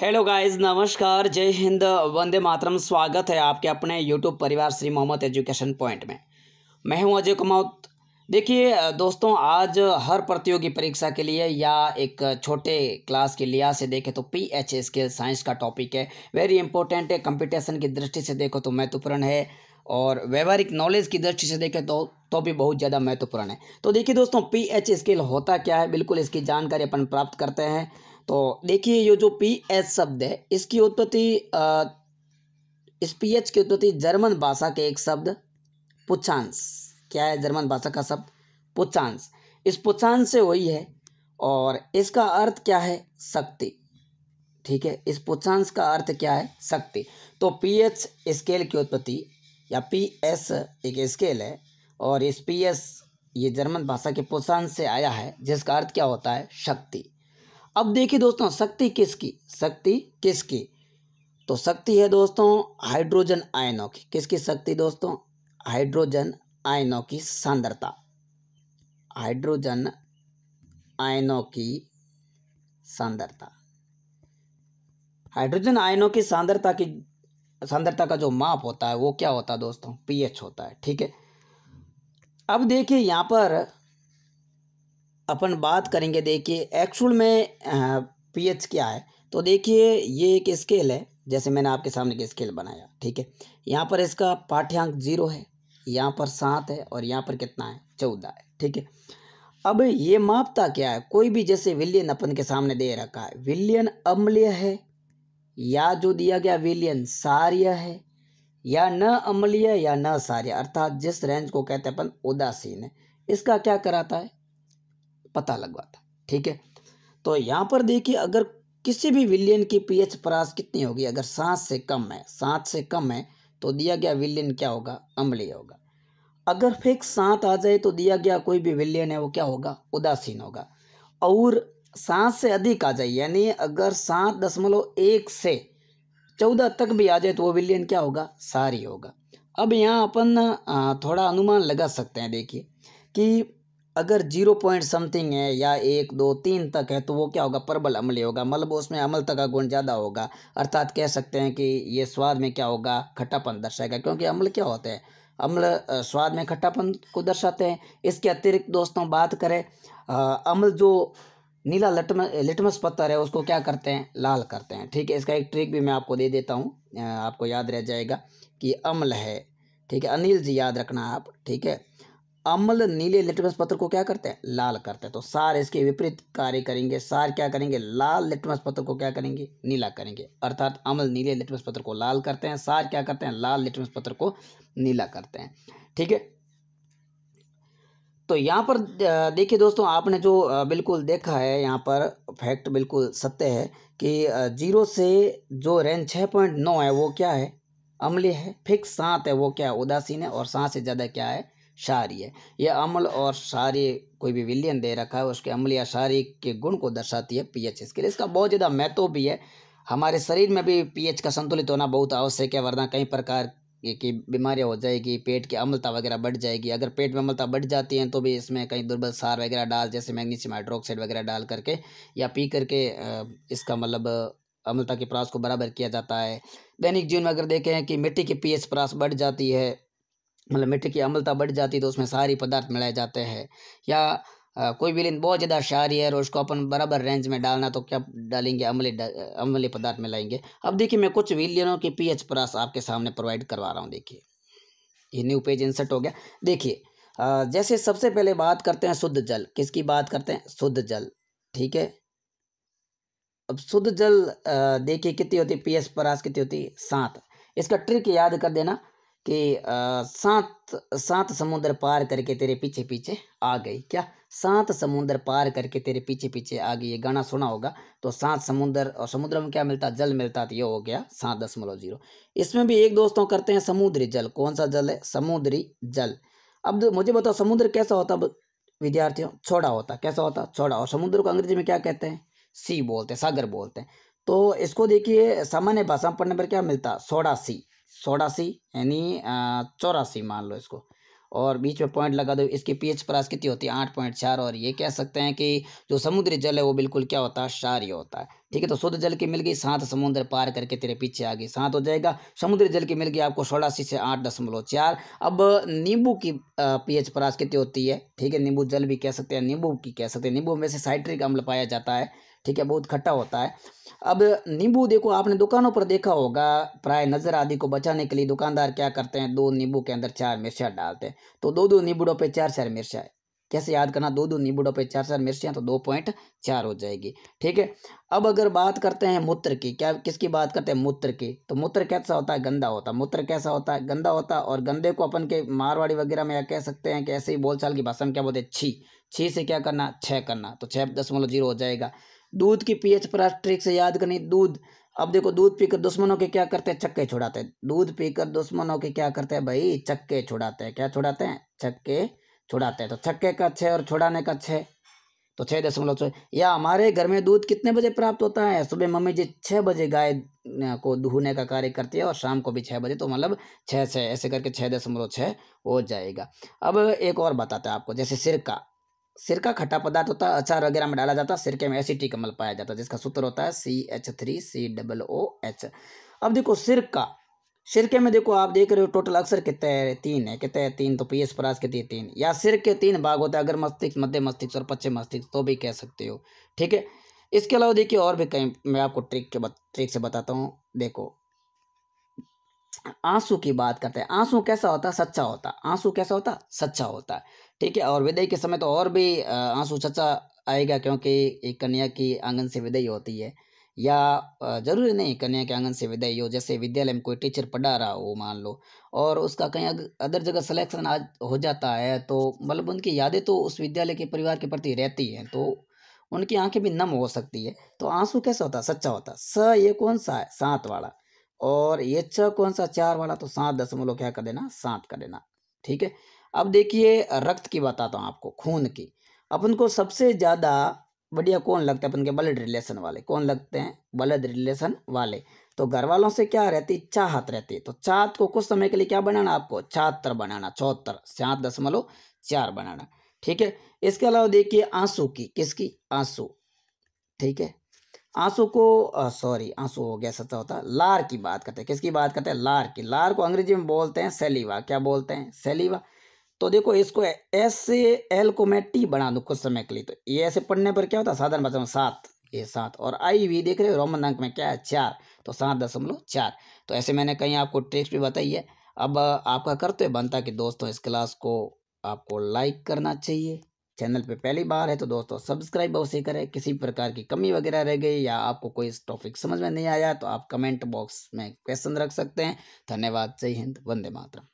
hello guys नमस्कार जय हिंद वंदे मातरम स्वागत है आपके अपने यूट्यूब परिवार श्री मोहम्मद एजुकेशन पॉइंट में मैं हूं अजय कुमावत देखिए दोस्तों आज हर प्रतियोगी परीक्षा के लिए या एक छोटे क्लास के लिहाज से देखें तो पी एच स्केल साइंस का टॉपिक है वेरी इंपॉर्टेंट है कंपटीशन की दृष्टि से देखो तो महत्वपूर्ण है और व्यवहारिक नॉलेज की दृष्टि से देखें तो तो भी बहुत ज़्यादा महत्वपूर्ण है तो देखिए दोस्तों पी एच स्केल होता क्या है बिल्कुल इसकी जानकारी अपन प्राप्त करते हैं तो देखिए ये जो पी एच शब्द है इसकी उत्पत्ति इस पी एच की उत्पत्ति जर्मन भाषा के एक शब्द पुचांस क्या है जर्मन भाषा का शब्द पुचांस इस पुचांस से हुई है और इसका अर्थ क्या है शक्ति ठीक है इस पुचांस का अर्थ क्या है शक्ति तो पी एच स्केल की उत्पत्ति या पी एस एक स्केल है और इस पी एस ये जर्मन भाषा के पुचांस से आया है जिसका अर्थ क्या होता है शक्ति अब देखिए दोस्तों शक्ति किसकी शक्ति किसकी तो शक्ति है दोस्तों हाइड्रोजन आयनों की किसकी शक्ति दोस्तों हाइड्रोजन आयनों की सांद्रता हाइड्रोजन आयनों की सांद्रता हाइड्रोजन आयनों की सांद्रता की सांद्रता का जो माप होता है वो क्या होता है दोस्तों पीएच होता है ठीक है अब देखिए यहां पर अपन बात करेंगे देखिए एक्चुअल में पीएच क्या है तो देखिए ये एक स्केल है जैसे मैंने आपके सामने के स्केल बनाया ठीक है यहाँ पर इसका पाठ्यांक जीरो है यहाँ पर सात है और यहाँ पर कितना है चौदह है ठीक है अब ये मापता क्या है कोई भी जैसे विलियन अपन के सामने दे रखा है विलियन अम्लीय है या जो दिया गया विलियन सार्य है या न अम्लीय या न सार्य अर्थात जिस रेंज को कहते हैं अपन उदासीन है इसका क्या कराता है पता था ठीक है तो यहाँ पर देखिए अगर किसी भी विलियन की पीएच परास कितनी होगी अगर सात से कम है सात से कम है तो दिया गया विलियन क्या होगा अम्लीय होगा अगर फिक्स सात आ जाए तो दिया गया कोई भी विलियन है वो क्या होगा उदासीन होगा और सात से अधिक आ जाए यानी अगर सात दशमलव एक से चौदह तक भी आ जाए तो वो विलियन क्या होगा सारी होगा अब यहाँ अपन थोड़ा अनुमान लगा सकते हैं देखिए कि अगर जीरो पॉइंट समथिंग है या एक दो तीन तक है तो वो क्या होगा प्रबल अम्ल होगा मतलब उसमें अमल तक का गुण ज़्यादा होगा अर्थात कह सकते हैं कि ये स्वाद में क्या होगा खट्टापन दर्शाएगा क्योंकि अम्ल क्या होते हैं अम्ल स्वाद में खट्टापन को दर्शाते हैं इसके अतिरिक्त दोस्तों बात करें अम्ल जो नीला लटम लिटमस पत्थर है उसको क्या करते हैं लाल करते हैं ठीक है इसका एक ट्रिक भी मैं आपको दे देता हूँ आपको याद रह जाएगा कि अम्ल है ठीक है अनिल जी याद रखना आप ठीक है अम्ल नीले लिटमस पत्र को क्या करते हैं लाल करते हैं तो सार इसके विपरीत कार्य करेंगे सार क्या करेंगे लाल लिटमस पत्र को क्या करेंगे नीला करेंगे अर्थात अम्ल नीले लिटमस पत्र को लाल करते हैं सार क्या करते हैं लाल लिटमस पत्र को नीला करते हैं ठीक है तो यहाँ पर देखिए दोस्तों आपने जो बिल्कुल देखा है यहाँ पर फैक्ट बिल्कुल सत्य है कि जीरो से जो रेंज छः पॉइंट नौ है वो क्या है अम्लीय है फिक्स सात है वो क्या है उदासीन है और सात से ज़्यादा क्या है शारी है यह अम्ल और सारी कोई भी विलियन दे रखा है उसके अम्ल या सारी के गुण को दर्शाती है पीएच स्केल इसका बहुत ज़्यादा महत्व भी है हमारे शरीर में भी पीएच का संतुलित होना बहुत आवश्यक है वरना कई प्रकार की बीमारियां हो जाएगी पेट की अम्लता वगैरह बढ़ जाएगी अगर पेट में अम्लता बढ़ जाती है तो भी इसमें कहीं दुर्बल सार वगैरह डाल जैसे मैग्नीशियम हाइड्रोक्साइड वगैरह डाल करके या पी करके इसका मतलब अम्लता की प्रास को बराबर किया जाता है दैनिक जीवन में अगर देखें कि मिट्टी की पीएच प्रास बढ़ जाती है मतलब मिट्टी की अम्लता बढ़ जाती तो उसमें सारी पदार्थ मिलाए जाते हैं या आ, कोई भी लेकिन बहुत ज़्यादा शारी है और उसको अपन बराबर रेंज में डालना तो क्या डालेंगे अमली डा, अम्लीय पदार्थ मिलाएंगे अब देखिए मैं कुछ विलियनों की पीएच प्रास आपके सामने प्रोवाइड करवा रहा हूँ देखिए ये न्यू पेज इंसर्ट हो गया देखिए जैसे सबसे पहले बात करते हैं शुद्ध जल किसकी बात करते हैं शुद्ध जल ठीक है अब शुद्ध जल देखिए कितनी होती है पी एच परास कितनी होती है सात इसका ट्रिक याद कर देना कि सात सात समुद्र पार करके तेरे पीछे पीछे आ गई क्या सात समुद्र पार करके तेरे पीछे पीछे आ गई ये गाना सुना होगा तो सात समुद्र और समुद्र में क्या मिलता जल मिलता तो ये हो गया सात दशमलव जीरो इसमें भी एक दोस्तों करते हैं समुद्री जल कौन सा जल है समुद्री जल अब मुझे बताओ समुद्र कैसा होता विद्यार्थियों छोड़ा होता कैसा होता छोड़ा और समुद्र को अंग्रेजी में क्या कहते हैं सी बोलते हैं सागर बोलते हैं तो इसको देखिए सामान्य भाषा पढ़ने पर क्या मिलता सोडा सी सोडासी यानी चौरासी मान लो इसको और बीच में पॉइंट लगा दो इसकी पीएच प्रास कितनी होती है आठ पॉइंट चार और ये कह सकते हैं कि जो समुद्री जल है वो बिल्कुल क्या होता है क्षार्य होता है ठीक है तो शुद्ध जल की मिल गई सात समुद्र पार करके तेरे पीछे आ गई सात हो जाएगा समुद्री जल की मिल गई आपको सोलासी से आठ दशमलव चार अब नींबू की पीएच प्रास कितनी होती है ठीक है नींबू जल भी कह सकते हैं नींबू की कह सकते हैं नींबू में से साइट्रिक अम्ल पाया जाता है ठीक है बहुत खट्टा होता है अब नींबू देखो आपने दुकानों पर देखा होगा प्राय नज़र आदि को बचाने के लिए दुकानदार क्या करते हैं दो नींबू के अंदर चार मिर्चा डालते हैं तो दो दो नींबूड़ों पे चार चार मिर्चा है कैसे याद करना दो दो नींबूड़ों पे चार चार मिर्चियाँ तो दो पॉइंट चार हो जाएगी ठीक है अब अगर बात करते हैं मूत्र की क्या किसकी बात करते हैं मूत्र की तो मूत्र कैसा होता है गंदा होता है मूत्र कैसा होता है गंदा होता और गंदे को अपन के मारवाड़ी वगैरह में या कह सकते हैं कि ऐसे ही बोलचाल की भाषा में क्या बोलते हैं छी छी से क्या करना छः करना तो छः दशमलव जीरो हो जाएगा दूध की पीएच पर ट्रिक से याद करनी दूध अब देखो दूध पीकर दुश्मनों के क्या करते हैं चक्के छुड़ाते हैं दूध पीकर दुश्मनों के क्या करते हैं भाई चक्के छुड़ाते हैं क्या छुड़ाते हैं छक्के छुड़ाते हैं तो छक्के का छः और छुड़ाने का छः तो छः दशमलव छः या हमारे घर में दूध कितने बजे प्राप्त होता है सुबह मम्मी जी छः बजे गाय को दूहने का कार्य करती है और शाम को भी छः बजे तो मतलब छः छः ऐसे करके छः दशमलव छः हो जाएगा अब एक और बताते हैं आपको जैसे सिरका सिर का खट्टा पदार्थ होता है अचार वगैरह में डाला जाता है सिरके में एसिटिक अम्ल पाया जाता है जिसका सूत्र होता है C H three C double O H अब देखो का सिरके में देखो आप देख रहे हो टोटल अक्सर कितने है तीन है कितने तीन तो एस परास कितनी है तीन या सिर के तीन भाग होते हैं अगर मस्तिष्क मध्य मस्तिष्क और पश्चिम मस्तिष्क तो भी कह सकते हो ठीक है इसके अलावा देखिए और भी कहीं मैं आपको ट्रिक के ट्रिक से बताता हूँ देखो आंसू की बात करते हैं आंसू कैसा होता सच्चा होता आंसू कैसा होता सच्चा होता ठीक है और विदाई के समय तो और भी आंसू सच्चा आएगा क्योंकि एक कन्या की आंगन से विदाई होती है या जरूरी नहीं कन्या के आंगन से विदाई हो जैसे विद्यालय में कोई टीचर पढ़ा रहा हो मान लो और उसका कहीं अदर जगह सिलेक्शन आज हो जाता है तो मतलब उनकी यादें तो उस विद्यालय के परिवार के प्रति रहती हैं तो उनकी आंखें भी नम हो सकती है तो आंसू कैसा होता सच्चा होता स ये कौन सा है सात वाला और ये छ कौन सा चार वाला तो सात दशमलव क्या कर देना सात कर देना ठीक है अब देखिए रक्त की बताता हूँ आपको खून की अपन को सबसे ज़्यादा बढ़िया कौन लगता है अपन के ब्लड रिलेशन वाले कौन लगते हैं ब्लड रिलेशन वाले तो घर वालों से क्या रहती चाहत रहती तो चाहत को कुछ समय के लिए क्या बनाना आपको छहत्तर बनाना चौहत्तर सात दशमलव चार बनाना ठीक है इसके अलावा देखिए आंसू की किसकी आंसू ठीक है आंसू को सॉरी आंसू हो गया सच्चा होता लार की बात करते हैं किसकी बात करते हैं लार की लार को अंग्रेजी में बोलते हैं सेलीवा क्या बोलते हैं सेलिवा तो देखो इसको एस से एल को मैं टी बना दूँ कुछ समय के लिए तो ये ऐसे पढ़ने पर क्या होता है साधारण भाषा में सात ये सात और आई भी देख रहे हो रोमन अंक में क्या है चार तो सात दशमलव चार तो ऐसे मैंने कहीं आपको ट्रिक्स भी बताई है अब आपका करते बनता कि दोस्तों इस क्लास को आपको लाइक करना चाहिए चैनल पे पहली बार है तो दोस्तों सब्सक्राइब अवश्य करें किसी प्रकार की कमी वगैरह रह गई या आपको कोई टॉपिक समझ में नहीं आया तो आप कमेंट बॉक्स में क्वेश्चन रख सकते हैं धन्यवाद जय हिंद वंदे मातरम